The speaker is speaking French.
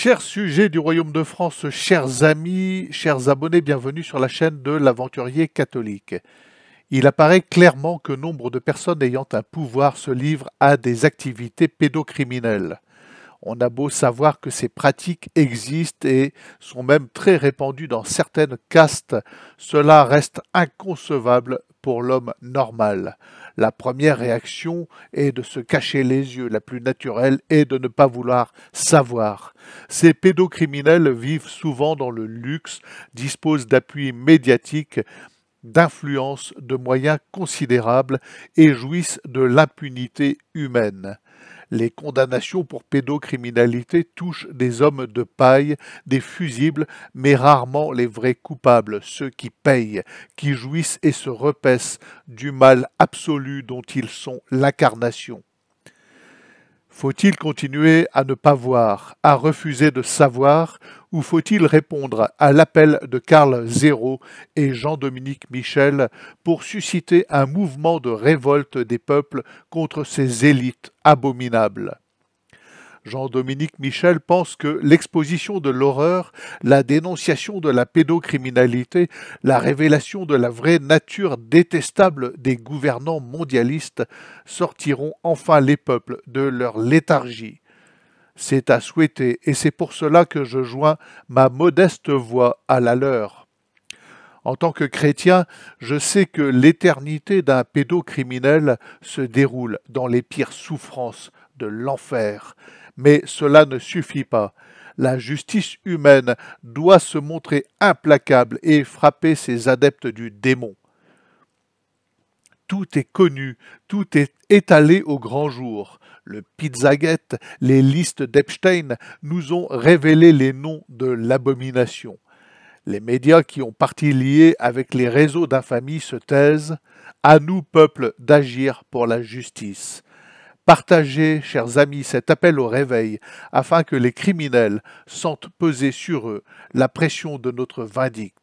Chers sujets du Royaume de France, chers amis, chers abonnés, bienvenue sur la chaîne de l'aventurier catholique. Il apparaît clairement que nombre de personnes ayant un pouvoir se livrent à des activités pédocriminelles. On a beau savoir que ces pratiques existent et sont même très répandues dans certaines castes, cela reste inconcevable pour l'homme normal. La première réaction est de se cacher les yeux, la plus naturelle est de ne pas vouloir savoir. Ces pédocriminels vivent souvent dans le luxe, disposent d'appuis médiatiques, d'influence, de moyens considérables et jouissent de l'impunité humaine. Les condamnations pour pédocriminalité touchent des hommes de paille, des fusibles, mais rarement les vrais coupables, ceux qui payent, qui jouissent et se repaissent du mal absolu dont ils sont l'incarnation. Faut-il continuer à ne pas voir, à refuser de savoir ou faut-il répondre à l'appel de Karl Zéro et Jean-Dominique Michel pour susciter un mouvement de révolte des peuples contre ces élites abominables Jean-Dominique Michel pense que l'exposition de l'horreur, la dénonciation de la pédocriminalité, la révélation de la vraie nature détestable des gouvernants mondialistes sortiront enfin les peuples de leur léthargie, c'est à souhaiter, et c'est pour cela que je joins ma modeste voix à la leur. En tant que chrétien, je sais que l'éternité d'un pédocriminel se déroule dans les pires souffrances de l'enfer, mais cela ne suffit pas. La justice humaine doit se montrer implacable et frapper ses adeptes du démon tout est connu, tout est étalé au grand jour. Le Pizzagate, les listes d'Epstein nous ont révélé les noms de l'abomination. Les médias qui ont parti liés avec les réseaux d'infamie se taisent. À nous, peuple, d'agir pour la justice. Partagez, chers amis, cet appel au réveil, afin que les criminels sentent peser sur eux la pression de notre vindic.